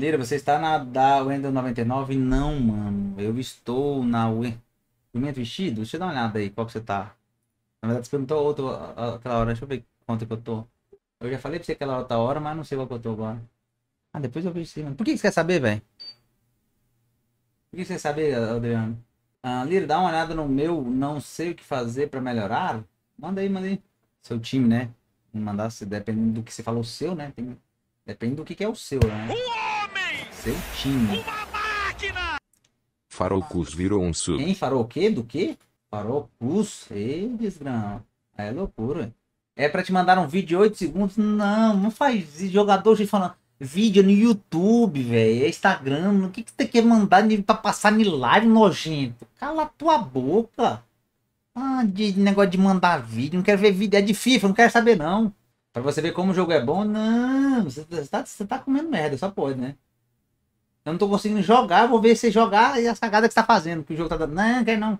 Lira, você está na da Wendel 99? Não, mano. Eu estou na Pimenta Vestido? Deixa eu dar uma olhada aí, qual que você tá. Na verdade, você perguntou outro aquela hora. Deixa eu ver quanto que eu tô. Eu já falei pra você aquela outra hora, mas não sei qual que eu tô agora. Ah, depois eu vejo isso, mano. Por que você quer saber, velho? Por que você quer saber, Adriano? Ah, Lira, dá uma olhada no meu. Não sei o que fazer pra melhorar. Manda aí, manda aí. Seu time, né? Mandar, se dependendo do que você falou, seu, né? Tem Depende do que, que é o seu, né? O homem! Seu time. Uma máquina! Farocus virou um sub. Quem? Farol o quê? Do quê? Faroucus? Ei, desgrão. É loucura. É pra te mandar um vídeo de 8 segundos? Não, não faz jogador gente falando vídeo no YouTube, velho. É Instagram. O que, que você quer mandar pra passar milagre, live nojento? Cala tua boca. Ah, de negócio de mandar vídeo. Não quero ver vídeo. É de FIFA, não quero saber não. Pra você ver como o jogo é bom, não. Tá, você tá, você tá comendo merda, só pode, né? Eu não tô conseguindo jogar, vou ver você jogar e a cagada que você tá fazendo, que o jogo tá dando. Não, quer não.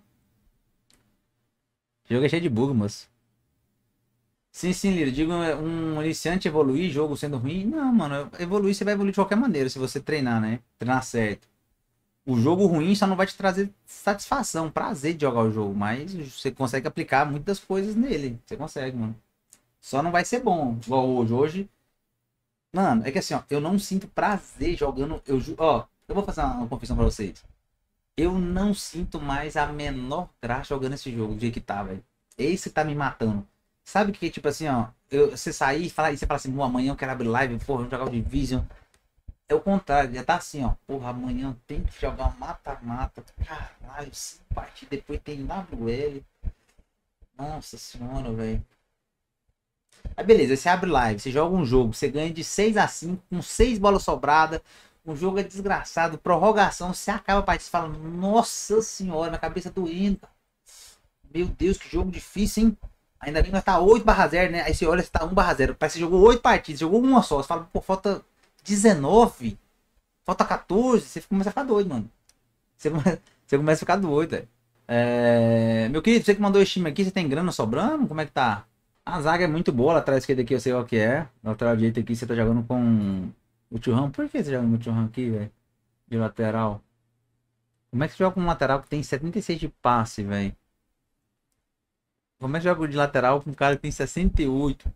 O jogo é cheio de bug, moço. Sim, sim, Lira. Digo, é, um iniciante evoluir, jogo sendo ruim. Não, mano. Evoluir, você vai evoluir de qualquer maneira, se você treinar, né? Treinar certo. O jogo ruim só não vai te trazer satisfação, prazer de jogar o jogo, mas você consegue aplicar muitas coisas nele. Você consegue, mano. Só não vai ser bom, igual hoje. Hoje. Mano, é que assim, ó, eu não sinto prazer jogando. Eu ju... Ó, eu vou fazer uma confissão pra vocês. Eu não sinto mais a menor graça jogando esse jogo do jeito que tá, velho. Esse tá me matando. Sabe que, tipo assim, ó, eu, você sair e falar, e você fala assim, amanhã eu quero abrir live, porra, vamos jogar o Division. É o contrário, já tá assim, ó. Porra, amanhã tem que jogar mata-mata. Caralho, se partir depois tem WL. Nossa senhora, velho. Aí beleza, você abre live, você joga um jogo, você ganha de 6 a 5, com 6 bolas sobradas, O jogo é desgraçado, prorrogação, você acaba a partida e fala, nossa senhora, na cabeça doendo, Meu Deus, que jogo difícil, hein? Ainda bem que nós tá 8 barra 0, né? Aí você olha, você tá 1 barra 0. Parece que você jogou 8 partidas, jogou uma só. Você fala, pô, falta 19, falta 14. Você começa a ficar doido, mano. Você, você começa a ficar doido, velho. É... Meu querido, você que mandou o time aqui, você tem grana sobrando? Como é que tá? A zaga é muito boa, lateral esquerda aqui eu sei qual que é. Lateral direito aqui você tá jogando com o Churran. Por que você joga com o Churran aqui, velho? De lateral. Como é que você joga com um lateral que tem 76 de passe, velho? Como é que joga de lateral com um cara que tem 68?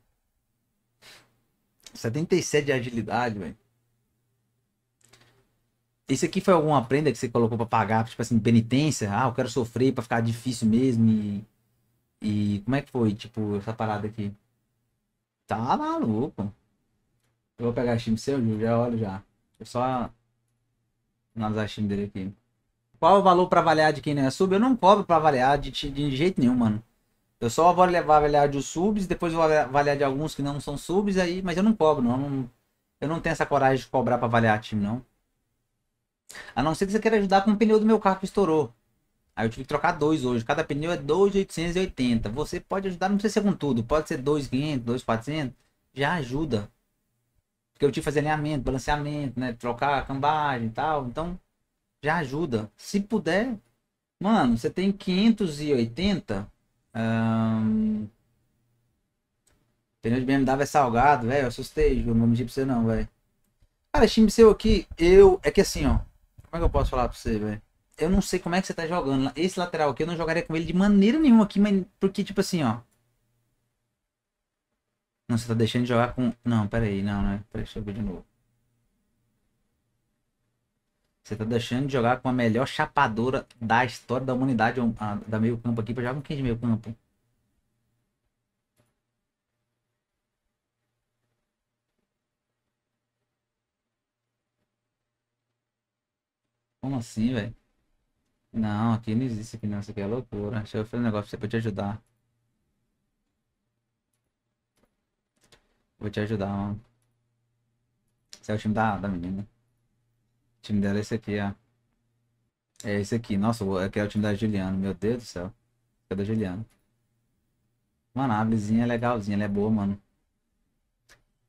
77 de agilidade, velho. Isso aqui foi alguma prenda que você colocou para pagar, tipo assim, penitência? Ah, eu quero sofrer para ficar difícil mesmo e e como é que foi, tipo, essa parada aqui? Tá maluco. Eu vou pegar a time seu, já olho é já. Eu só analisar a time dele aqui. Qual o valor pra avaliar de quem não é sub? Eu não cobro pra avaliar de, de jeito nenhum, mano. Eu só vou levar avaliar de subs, depois vou avaliar de alguns que não são subs, aí, mas eu não cobro, não. Eu não, eu não tenho essa coragem de cobrar pra avaliar time, não. A não ser que você queira ajudar com o pneu do meu carro que estourou. Aí eu tive que trocar dois hoje. Cada pneu é 2,880. Você pode ajudar, não precisa ser é com tudo. Pode ser 2,500, 2,400. Já ajuda. Porque eu tive que fazer alinhamento, balanceamento, né? Trocar a cambagem e tal. Então, já ajuda. Se puder, mano, você tem 580. Hum... Pneu de BMW é salgado, velho. Eu assustei, eu não vou mentir pra você não, velho. Cara, time seu aqui, eu. É que assim, ó. Como é que eu posso falar pra você, velho? eu não sei como é que você tá jogando. Esse lateral aqui eu não jogaria com ele de maneira nenhuma aqui, mas porque tipo assim, ó. Não, você tá deixando de jogar com. Não, peraí, não, né? Peraí, deixa eu ver de novo. Você tá deixando de jogar com a melhor chapadora da história da humanidade da meio campo aqui pra jogar com quem de meio campo? Como assim, velho? Não, aqui não existe aqui não, isso aqui é loucura. Deixa eu fazer um negócio pra você pra te ajudar. Vou te ajudar, mano. Esse é o time da, da menina. O time dela é esse aqui, ó. É esse aqui. Nossa, aqui é o time da Juliana. Meu Deus do céu. É da Juliana. Mano, a árvorezinha é legalzinha, ela é boa, mano.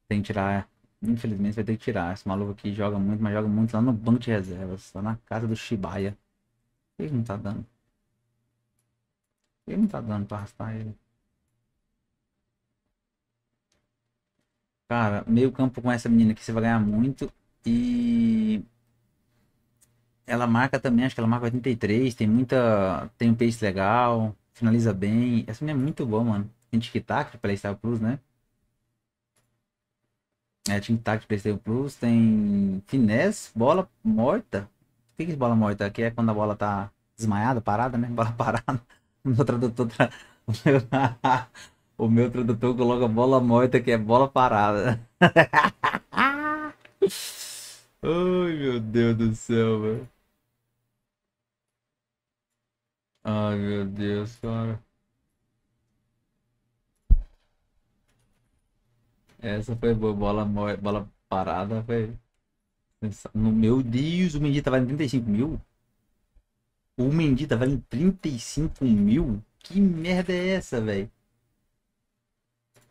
Tem que tirar. Infelizmente vai ter que tirar. Esse maluco aqui joga muito, mas joga muito lá no banco de reservas. Lá na casa do Shibaia. Ele não tá dando. Ele não tá dando pra arrastar ele. Cara, meio campo com essa menina aqui você vai ganhar muito. E ela marca também, acho que ela marca 83, tem muita. Tem um pace legal, finaliza bem. Essa menina é muito boa, mano. Tem tic-tac pra Star Plus, né? É, tic-tac pra Star Plus, tem finesse, bola morta, que é bola morta? Tá aqui é quando a bola tá desmaiada, parada, né? Bola parada. O meu tradutor. Tra... O, meu... o meu tradutor coloca bola morta, que é bola parada. Ai, meu Deus do céu, velho. Ai, meu Deus, cara. Essa foi boa, bola, bola parada, velho. No meu Deus, o Mendy tá valendo 35 mil? O Mendy tá valendo 35 mil? Que merda é essa, velho?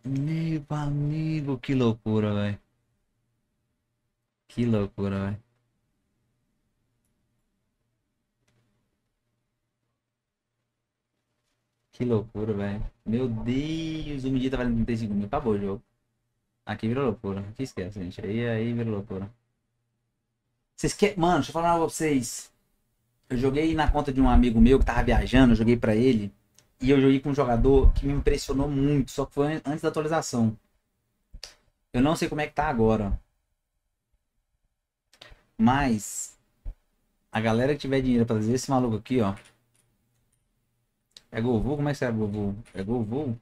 Meu amigo, que loucura, velho. Que loucura, velho. Que loucura, velho. Meu Deus, o Mendy tá valendo 35 mil. Acabou o jogo. Aqui virou loucura. Que esquece, gente. Aí, aí virou loucura. Vocês querem. Mano, deixa eu falar pra vocês. Eu joguei na conta de um amigo meu que tava viajando, eu joguei para ele. E eu joguei com um jogador que me impressionou muito, só que foi antes da atualização. Eu não sei como é que tá agora. Mas a galera que tiver dinheiro pra trazer esse maluco aqui, ó. É Govô? Como é que escreve Govô? É Govô? Como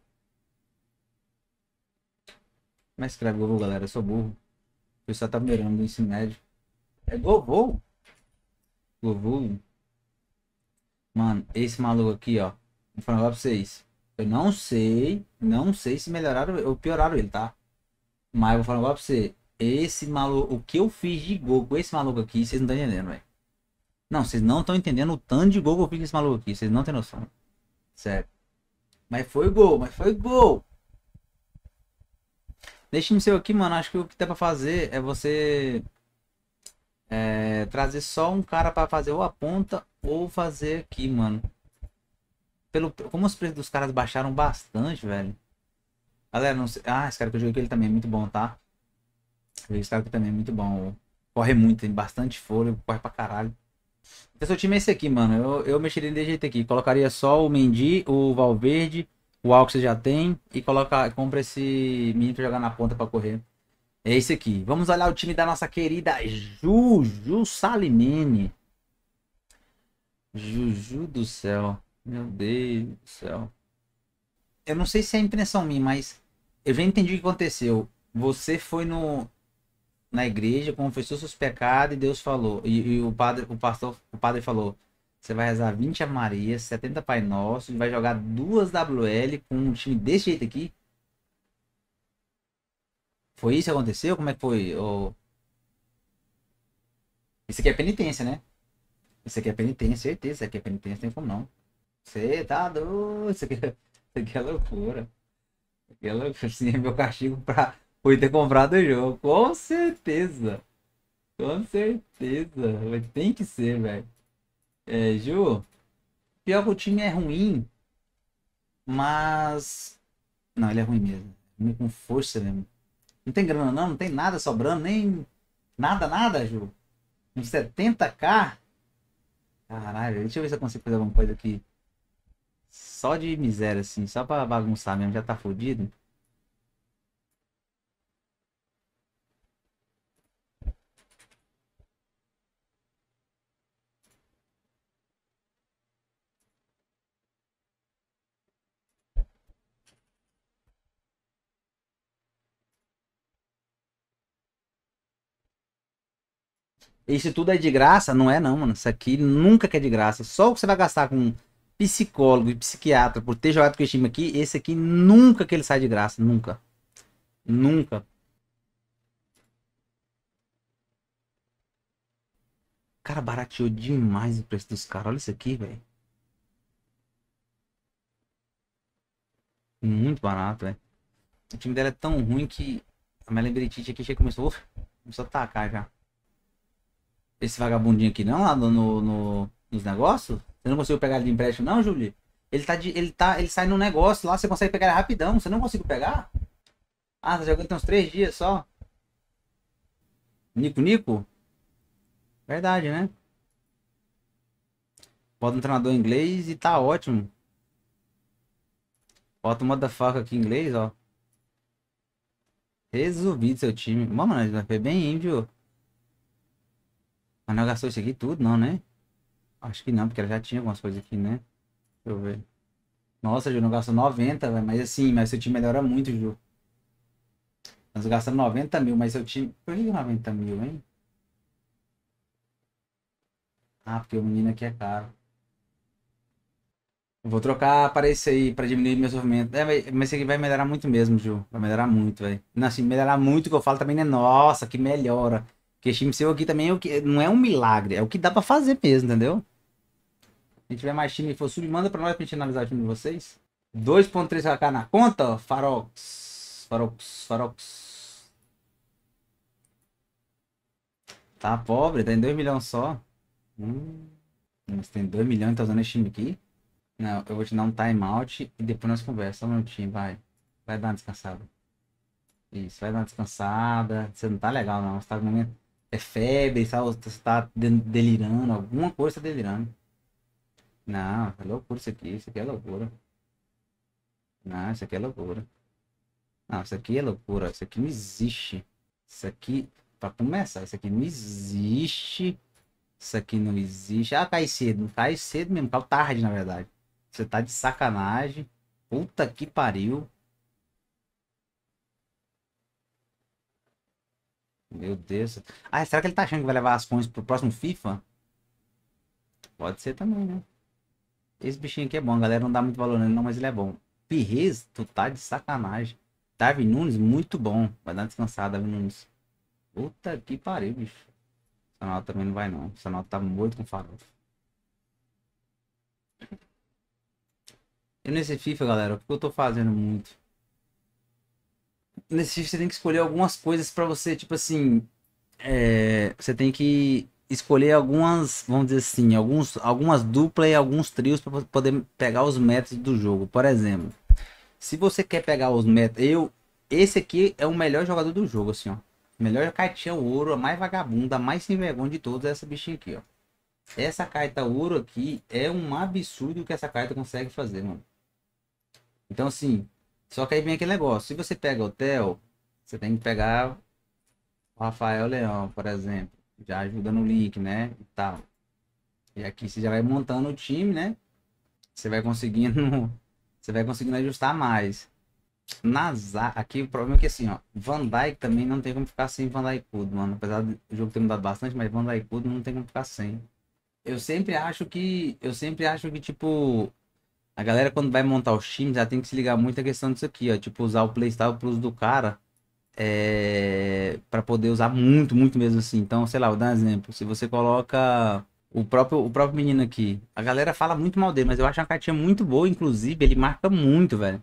é que escreve Govô, galera? Eu sou burro. O pessoal tá melhorando do ensino médio. É Govou? Govou? Mano, esse maluco aqui, ó. Vou falar pra vocês. Eu não sei, não sei se melhoraram ou pioraram ele, tá? Mas vou falar pra você. Esse maluco, o que eu fiz de gol com esse maluco aqui, vocês não estão entendendo, velho. Não, vocês não estão entendendo o tanto de gol que eu fiz com esse maluco aqui. Vocês não têm noção. Sério. Mas foi gol, mas foi gol. Deixa-me seu aqui, mano. Acho que o que dá pra fazer é você é, trazer só um cara para fazer ou a ponta ou fazer aqui, mano. Pelo, como os preços dos caras baixaram bastante, velho. Galera, não sei. Ah, esse cara que eu joguei ele também é muito bom, tá? Esse cara aqui também é muito bom. Corre muito, tem bastante fôlego, corre pra caralho. Então, seu time é esse aqui, mano. Eu, eu mexeria de jeito aqui. Colocaria só o Mendy, o Valverde, o você já tem. E coloca, compra esse menino pra jogar na ponta pra correr. É esse aqui. Vamos olhar o time da nossa querida Juju Salimene. Juju do céu. Meu Deus do céu. Eu não sei se é impressão minha, mas eu já entendi o que aconteceu. Você foi no na igreja, confessou seus pecados e Deus falou. E, e o padre, o pastor, o padre falou: você vai rezar 20 a Maria, 70 Pai Nosso, e vai jogar duas WL com um time desse jeito aqui. Foi isso que aconteceu? Como é que foi? Ou... Isso aqui é penitência, né? Isso aqui é penitência, certeza. Isso aqui é penitência, não tem como não. Você tá doido. Isso aqui, é, isso aqui é loucura. Isso aqui é loucura. Assim, é meu castigo pra por ter comprado o jogo. Com certeza. Com certeza. Tem que ser, velho. É, Ju, pior que o time é ruim, mas. Não, ele é ruim mesmo. É ruim com força mesmo. Não tem grana não, não tem nada sobrando, nem nada, nada, Ju. Uns 70k? Caralho, deixa eu ver se eu consigo fazer alguma coisa aqui. Só de miséria, assim, só pra bagunçar mesmo, já tá fudido. Isso tudo é de graça? Não é, não, mano. Isso aqui nunca que é de graça. Só o que você vai gastar com psicólogo e psiquiatra por ter jogado com esse time aqui, esse aqui nunca que ele sai de graça. Nunca. Nunca. Cara, barateou demais o preço dos caras. Olha isso aqui, velho. Muito barato, velho. O time dela é tão ruim que a minha lembrete aqui já começou. Começou a atacar já esse vagabundinho aqui não, lá no, no nos negócios? Você não conseguiu pegar ele de empréstimo não, Júlio? Ele tá de, ele tá, ele sai num negócio lá, você consegue pegar ele rapidão, você não conseguiu pegar? Ah, tá jogando tem uns três dias só. Nico Nico? Verdade, né? Bota um treinador em inglês e tá ótimo. Bota uma da faca aqui em inglês, ó. Resolvido seu time. Mano, vai ser bem, índio mas não gastou isso aqui tudo, não, né? Acho que não, porque ela já tinha algumas coisas aqui, né? Deixa eu ver. Nossa, Ju, não gastou 90, mas assim, mas seu time melhora muito, Ju. Nós gastamos 90 mil, mas seu time. Por que 90 mil, hein? Ah, porque o menino aqui é caro. Eu vou trocar para esse aí para diminuir meu sofrimento. É, mas isso aqui vai melhorar muito mesmo, Ju. Vai melhorar muito, velho. Não, assim, melhorar muito que eu falo também é né? nossa, que melhora. Porque time seu aqui também é o que, não é um milagre, é o que dá para fazer mesmo, entendeu? Se tiver mais time e for sub, manda pra nós pra gente analisar o time de vocês. 2.3k na conta, ó. Farox. Farox, Farox. Tá pobre, tá em 2 milhões só. Hum. Você tem 2 milhões e tá usando esse time aqui? Não, eu vou te dar um timeout e depois nós conversamos. Só um minutinho, vai. Vai dar uma descansada. Isso, vai dar uma descansada. Você não tá legal não, você tá com momento é febre, sabe? Você está delirando, alguma coisa tá delirando. Não, é loucura isso aqui, isso aqui é loucura. Não, isso aqui é loucura. Não, isso aqui é loucura, isso aqui não existe. Isso aqui, para começar, isso aqui não existe. Isso aqui não existe. Ah, cai cedo, cai cedo mesmo, caiu tarde, na verdade. Você tá de sacanagem. Puta que pariu. Meu Deus. Ah, será que ele tá achando que vai levar as coins pro próximo FIFA? Pode ser também, né? Esse bichinho aqui é bom, a galera não dá muito valor nele não, mas ele é bom. Pires, tu tá de sacanagem. Darwin Nunes, muito bom. Vai dar descansada, Darwin Nunes. Puta que pariu, bicho. Sanal também não vai não. nota tá muito com farofa. Eu nesse FIFA, galera, o que eu tô fazendo muito? nesse você tem que escolher algumas coisas para você, tipo assim, é, você tem que escolher algumas, vamos dizer assim, alguns, algumas duplas e alguns trios para poder pegar os métodos do jogo. Por exemplo, se você quer pegar os métodos, eu esse aqui é o melhor jogador do jogo, assim, ó. Melhor cartinha ouro, a mais vagabunda, a mais sem vergonha de todos é essa bichinha aqui, ó. Essa carta ouro aqui é um absurdo que essa carta consegue fazer, mano. Então, assim, só que aí vem aquele negócio. Se você pega hotel, você tem que pegar o Rafael Leão, por exemplo. Já ajuda no link, né? E tal. E aqui você já vai montando o time, né? Você vai conseguindo. Você vai conseguindo ajustar mais. Nazar, aqui o problema é que assim, ó, Van Dyke também não tem como ficar sem Van Dyke mano. Apesar do jogo ter mudado bastante, mas Van Dyke não tem como ficar sem. Eu sempre acho que, eu sempre acho que tipo, a galera, quando vai montar os times, ela tem que se ligar muito à questão disso aqui, ó. Tipo, usar o playstyle Plus do cara é... para poder usar muito, muito mesmo assim. Então, sei lá, vou dar um exemplo. Se você coloca o próprio, o próprio menino aqui, a galera fala muito mal dele, mas eu acho uma cartinha muito boa, inclusive, ele marca muito, velho.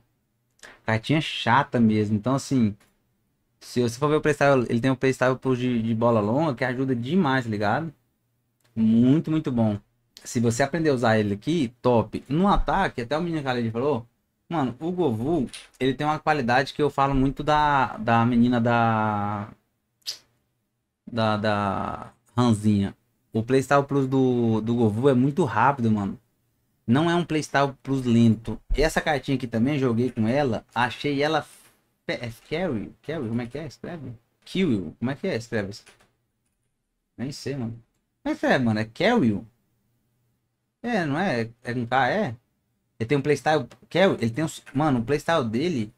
Cartinha chata mesmo. Então, assim, se você for ver o playstyle, ele tem um playstyle Plus de, de bola longa que ajuda demais, tá ligado? Muito, muito bom se você aprender a usar ele aqui, top. No ataque, até o menino Khalid falou, mano, o Govu, ele tem uma qualidade que eu falo muito da, da menina da... Da, da Ranzinha. O playstyle plus do, do Govu é muito rápido, mano. Não é um playstyle plus lento. Essa cartinha aqui também, joguei com ela. Achei ela... É Carry? Carry? Como é que é? Escreve? Kill. Como é que é? Escreve. Nem sei, mano. Mas é, mano. É Carry. É, não é? É com K, é? Ele tem um playstyle. quer? ele tem um. Mano, o playstyle dele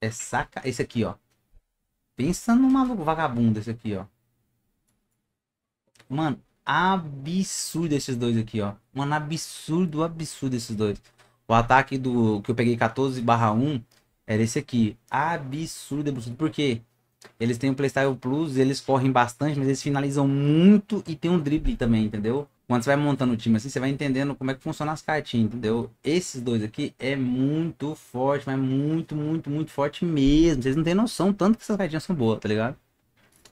é saca. Esse aqui, ó. Pensa num maluco vagabundo esse aqui, ó. Mano, absurdo esses dois aqui, ó. Mano, absurdo, absurdo esses dois. O ataque do que eu peguei 14 barra 1 era esse aqui. Absurdo, absurdo. Por quê? Eles têm o um Playstyle Plus, eles correm bastante, mas eles finalizam muito e tem um drible também, entendeu? quando você vai montando o time assim, você vai entendendo como é que funciona as cartinhas, entendeu? Esses dois aqui é muito forte, mas muito, muito, muito forte mesmo. Vocês não têm noção tanto que essas cartinhas são boas, tá ligado?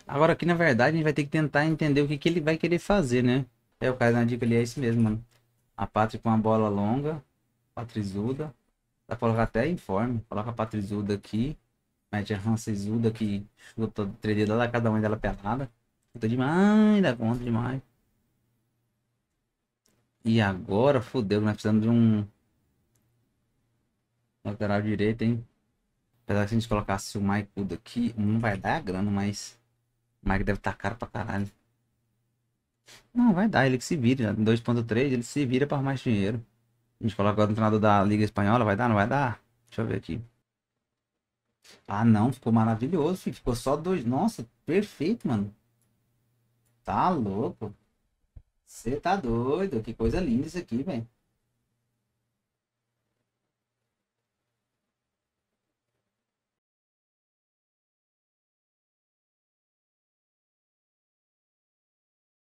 Agora aqui, na verdade, a gente vai ter que tentar entender o que, que ele vai querer fazer, né? É, o cara na dica ali é isso mesmo, mano. A Pátria com uma bola longa, Patrizuda. Dá pra colocar até informe. Coloca a Patrizuda aqui. Mete a zuda que chuta 3D da cada um dela pelada. Chuta demais, dá conta demais. E agora, fodeu, nós precisamos de um lateral direito, hein? Apesar que se a gente colocasse o Mike Wood aqui, não vai dar a grana, mas o Mike deve estar tá caro pra caralho. Não, vai dar, ele que se vira. 2.3, ele se vira para mais dinheiro. A gente coloca agora no treinador da Liga Espanhola, vai dar, não vai dar? Deixa eu ver aqui. Ah, não, ficou maravilhoso, filho. ficou só dois. Nossa, perfeito, mano. Tá louco. Você tá doido? Que coisa linda isso aqui, velho.